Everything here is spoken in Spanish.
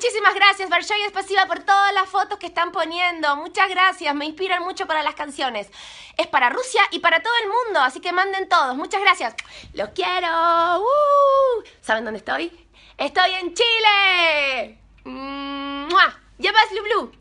Muchísimas gracias, Bershoy Espasiva, por todas las fotos que están poniendo. Muchas gracias, me inspiran mucho para las canciones. Es para Rusia y para todo el mundo, así que manden todos. Muchas gracias. Los quiero. ¡Uh! ¿Saben dónde estoy? Estoy en Chile. ¡Mua! Ya Blue.